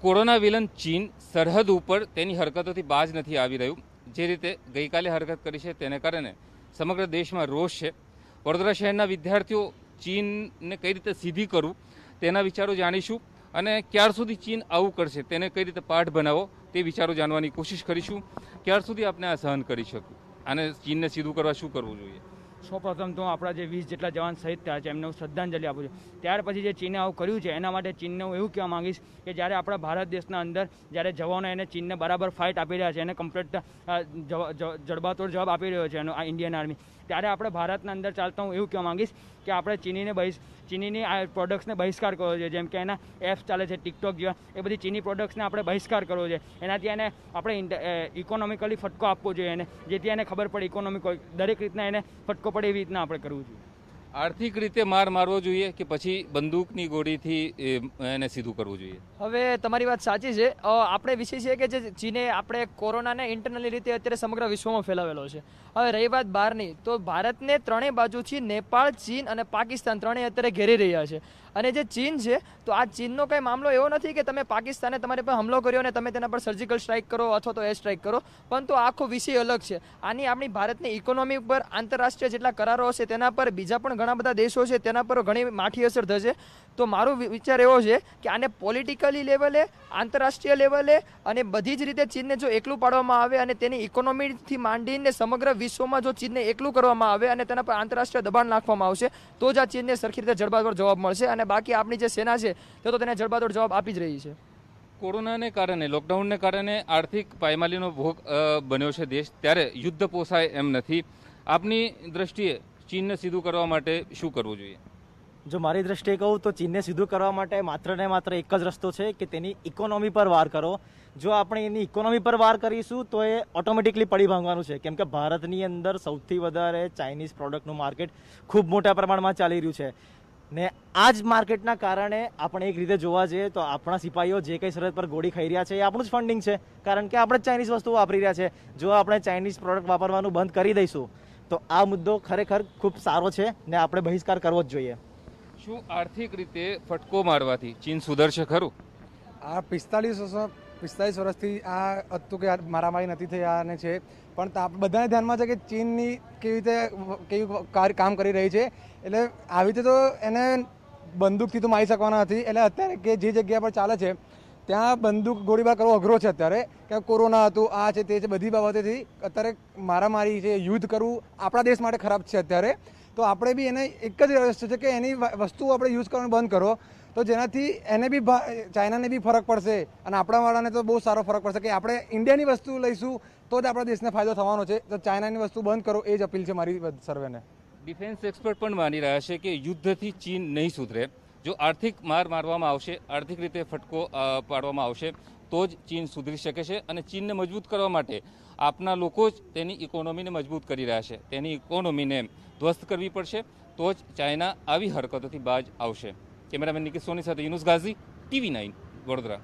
corona villain ચીન સરહદ ઉપર તેની હરકતોથી બાજ નથી આવી રહ્યું જે રીતે ગઈકાલે હરકત કરી છે તેને કારણે સમગ્ર દેશમાં રોષ છે વડોદરા શહેરના વિદ્યાર્થીઓ ચીનને કઈ રીતે સીધી કરવું તેના વિચારો જાણીશું અને ક્યાર સુધી ચીન આવું કરશે તેને કઈ રીતે પાઠ બનાવો તે વિચારો જાણવાની કોશિશ કરીશું ક્યાર સુધી આપણે આ સહન કરી શકું અને ચીનને સીધું કરવા શું કરવું જોઈએ સૌપ્રથમ તો આપણા જે વીસ જેટલા જવાન શહીદ થયા છે એમને હું શ્રદ્ધાંજલિ આપું છું ત્યાર પછી જે ચીને આવું કર્યું છે એના માટે ચીનને હું એવું કહેવા માગીશ કે જ્યારે આપણા ભારત દેશના અંદર જ્યારે જવાનો એને ચીનને બરાબર ફાઇટ આપી રહ્યા છે એને કમ્પ્લીટ જડબાતોડ જવાબ આપી રહ્યો છે એનો આ ઇન્ડિયન આર્મી ત્યારે આપણે ભારતના અંદર ચાલતા હું એવું કહેવા માગીશ કે આપણે ચીનીને બહિષ ચીનીની આ પ્રોડક્ટ્સને બહિષ્કાર કરવો જોઈએ જેમ કે એના એપ્સ ચાલે છે ટિકટોક જેવા એ બધી ચીની પ્રોડક્ટ્સને આપણે બહિષ્કાર કરવો જોઈએ એનાથી એને આપણે ઇકોનોમિકલી ફટકો આપવો જોઈએ એને જેથી એને ખબર પડે ઇકોનોમિક દરેક રીતના એને ફટકો પડે એવી રીતના આપણે કરવું જોઈએ આર્થિક રીતે માર મારવો જોઈએ કે પછી બંદૂકની ગોળીથી એને સીધું કરવું જોઈએ હવે તમારી વાત સાચી છે આપણે વિશે છે કે જે ચીને આપણે કોરોનાને ઇન્ટરનલી રીતે અત્યારે સમગ્ર વિશ્વમાં ફેલાવેલો છે હવે રહી વાત બહારની તો ભારતને ત્રણેય બાજુથી નેપાળ ચીન અને પાકિસ્તાન ત્રણેય અત્યારે ઘેરી રહ્યા છે અને જે ચીન છે તો આ ચીનનો કંઈ મામલો એવો નથી કે તમે પાકિસ્તાને તમારી પર હુમલો કર્યો અને તમે તેના પર સર્જિકલ સ્ટ્રાઇક કરો અથવા તો એર સ્ટ્રાઇક કરો પણ તો આખો વિષય અલગ છે આની આપણી ભારતની ઇકોનોમી પર આંતરરાષ્ટ્રીય જેટલા કરારો હશે તેના પર બીજા પણ ઘણા બધા દેશો છે તેના પર ઘણી માઠી અસર થશે તો મારો વિચાર એવો છે કે આને પોલિટિકલી લેવલે આંતરરાષ્ટ્રીય લેવલે અને બધી જ રીતે ચીનને જો એકલું પાડવામાં આવે અને તેની ઇકોનોમીથી માંડીને સમગ્ર વિશ્વમાં જો ચીનને એકલું કરવામાં આવે અને તેના પર આંતરરાષ્ટ્રીય દબાણ નાખવામાં આવશે તો જ આ ચીનને સરખી રીતે જડબાતોડ જવાબ મળશે અને બાકી આપણી જે સેના છે તે તો તેને જડબાતોડ જવાબ આપી જ રહી છે કોરોનાને કારણે લોકડાઉનને કારણે આર્થિક પાયમાલીનો ભોગ બન્યો છે દેશ ત્યારે યુદ્ધ પોસાય એમ નથી આપની દ્રષ્ટિએ ચીનને સીધું કરવા માટે શું કરવું જોઈએ જો મારી દ્રષ્ટિએ કહું તો ચીનને સીધું કરવા માટે માત્ર ને માત્ર એક જ રસ્તો છે કે તેની ઇકોનોમી પર વાર કરો જો આપણે એની ઇકોનોમી પર વાર કરીશું તો એ ઓટોમેટિકલી પડી ભાંગવાનું છે કેમ કે ભારતની અંદર સૌથી વધારે ચાઇનીઝ પ્રોડક્ટનું માર્કેટ ખૂબ મોટા પ્રમાણમાં ચાલી રહ્યું છે ને આ જ માર્કેટના કારણે આપણે એક રીતે જોવા જઈએ તો આપણા સિપાહીઓ જે કંઈ સરહદ પર ગોળી ખાઈ રહ્યા છે એ આપણું જ ફંડિંગ છે કારણ કે આપણે ચાઇનીઝ વસ્તુઓ વાપરી રહ્યા છે જો આપણે ચાઇનીઝ પ્રોડક્ટ વાપરવાનું બંધ કરી દઈશું તો આ મુદ્દો ખરેખર ખૂબ સારો છે ને આપણે બહિષ્કાર કરવો જ જોઈએ શું આર્થિક રીતે ફટકો મારવાથી ચીન સુધરશે ખરું આ પિસ્તાલીસ વર્ષ પિસ્તાલીસ વર્ષથી આ હતું કે મારામારી નથી થઈ આને છે પણ બધાને ધ્યાનમાં છે કે ચીનની કેવી રીતે કેવી કામ કરી રહી છે એટલે આવી રીતે તો એને બંદૂકથી તો મારી શકવાના નથી એટલે અત્યારે કે જે જગ્યા પર ચાલે છે ત્યાં બંદૂક ગોળીબાર કરવો અઘરો છે અત્યારે ક્યાં કોરોના હતું આ છે તે છે બધી બાબતેથી અત્યારે મારામારી છે યુદ્ધ કરવું આપણા દેશ માટે ખરાબ છે અત્યારે તો આપણે બી એને એક જ વસ્તુ છે કે એની વસ્તુ આપણે યુઝ કરવાનું બંધ કરો તો જેનાથી એને બી ચાઇનાને બી ફરક પડશે અને આપણાવાળાને તો બહુ સારો ફરક પડશે કે આપણે ઇન્ડિયાની વસ્તુ લઈશું તો જ આપણા દેશને ફાયદો થવાનો છે તો ચાઇનાની વસ્તુ બંધ કરો એ જ અપીલ છે મારી સર્વેને ડિફેન્સ એક્સપર્ટ પણ માની રહ્યા છે કે યુદ્ધથી ચીન નહીં સુધરે જો આર્થિક માર મારવામાં આવશે આર્થિક રીતે ફટકો પાડવામાં આવશે તો જ ચીન સુધરી શકે છે અને ચીનને મજબૂત કરવા માટે આપના લોકો જ તેની ઇકોનોમીને મજબૂત કરી રહ્યા છે તેની ઇકોનોમીને ધ્વસ્ત કરવી પડશે તો જ ચાઇના આવી હરકતોથી બાજ આવશે કેમેરામેન નિકેશ સોની સાથે યુનુસ ગાઝી ટીવી નાઇન વડોદરા